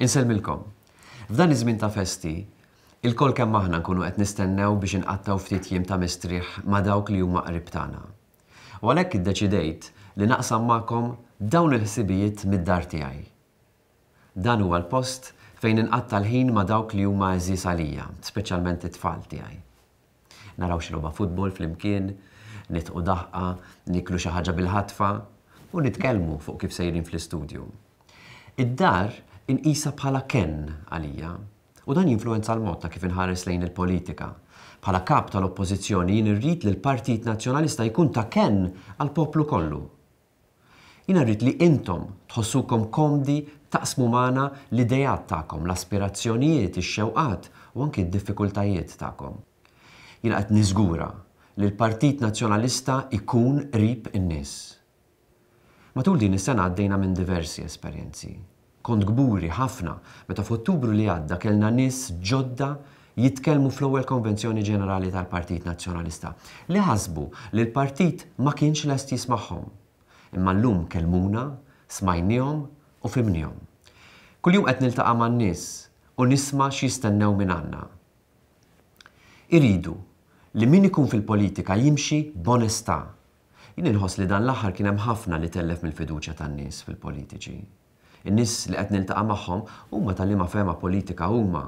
Inselmilkom. F'dan iż-żmien ta' festi, il-kol kemm aħna nkunu qed nistennew biex inqattaw ftit jiem ta' mistrieħ ma' dawk li huma qrib tagħna. U għalhekk iddeċidejt li naqsam magħkom dawn il-ħsibijiet mid-dar tiegħi. Dan huwa l-post fejn inqatta l-ħin ma' dawk li huma eżis għalija, speċjalment it-tfal tiegħi. Naraw xi futbol flimkien, nitqu daħqa, niklu xi ħaġa bil-ħatfa u nitkellmu fuq kif sejrin fl-istudju. Id-dar inqisa bħala ken għalija. U dan jinfluenza l-mod ta' kif inħares lejn il-politika. Bħala kap tal-oppożizzjoni jien irrid li l-Partit Nazzjonalista jkun ta' ken għal poplu kollu. Jien irrid li intom tħossukom komdi taqsmu mana l-idejat tagħkom, l-aspirazzjonijiet, ix-xewqat u anki d-diffikultajiet tagħkom. Jien qed niżgura li l-Partit Nazzjonalista jkun rib in-nies. Matul din is-sena għaddejna minn diversi esperjenzi kont gburi ħafna meta f'Ottubru li għadda kellna nis ġodda jitkellmu fl-ewwel konvenzjoni ġenerali tal-Partit Nazzjonalista li ħasbu li l-partit ma kienx lest jismagħhom. Imma llum kellmuna, smajnihom u fimnihom. Kuljum qed niltaqa' man-nies u nisma' x'jistennew minn għandna. Iridu li min ikun fil-politika jimxi b'onestà. Jien inħoss li dan l-aħħar kien hemm ħafna li tellef mill-fiduċja tan-nies fil-politiċi in-nies li qed niltaqa' magħhom huma tal-liema fema politika huma.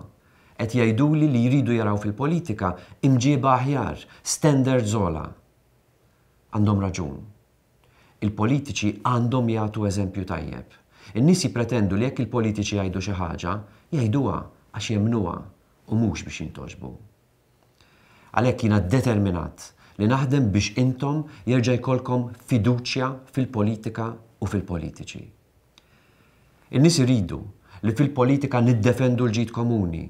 Qed jgħiduli li jridu jaraw fil-politika imġiba aħjar, standard zola. Għandhom raġun. Il-politiċi għandhom jagħtu eżempju tajjeb. In-nies jippretendu li jekk il-politiċi jgħidu xi ħaġa, jgħiduha għax jemnuha u mhux biex jintoġbu. Għalhekk jiena determinat li naħdem biex intom jerġa' jkollkom fiduċja fil-politika u fil-politiċi. Il-nis iridu li fil-politika niddefendu l ġit komuni.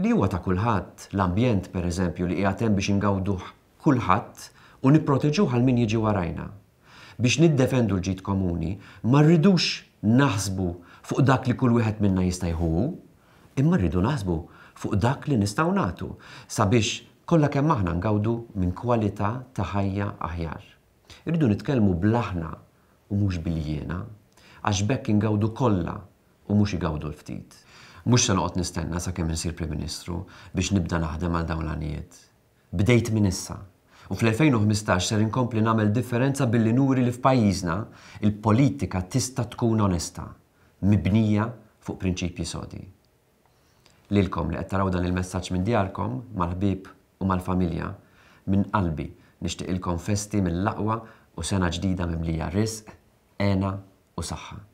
Li huwa ta' kulħadd, l-ambjent per eżempju li jgħatem biex ingawduh kulħadd u nipproteġu għal min jiġi warajna. Biex niddefendu l-ġid komuni, ma rridux naħsbu fuq dak li kull wieħed minna jista' jħu, imma rridu naħsbu fuq dak li nistgħu nagħtu sabiex kollha kemm aħna ngawdu minn kwalità ta' ħajja aħjar. Irridu nitkellmu blaħna u mhux bil-jiena għax bekk ingawdu kollha u mhux igawdu l-ftit. Mhux se noqgħod nistenna sakemm insir Prim Ministru biex nibda naħdem għal dawn l-għanijiet. Bdejt minn issa. U fl-2015 ser inkompli nagħmel differenza billi nuri li f'pajjiżna il-politika tista' tkun onesta, mibnija fuq prinċipji sodi. Lilkom li qed taraw dan il-messaġġ minn djarkom, mal-ħbib u mal-familja, minn qalbi nixtieq ilkom festi mill-laqwa u sena ġdida mimlija risq, ena وصحة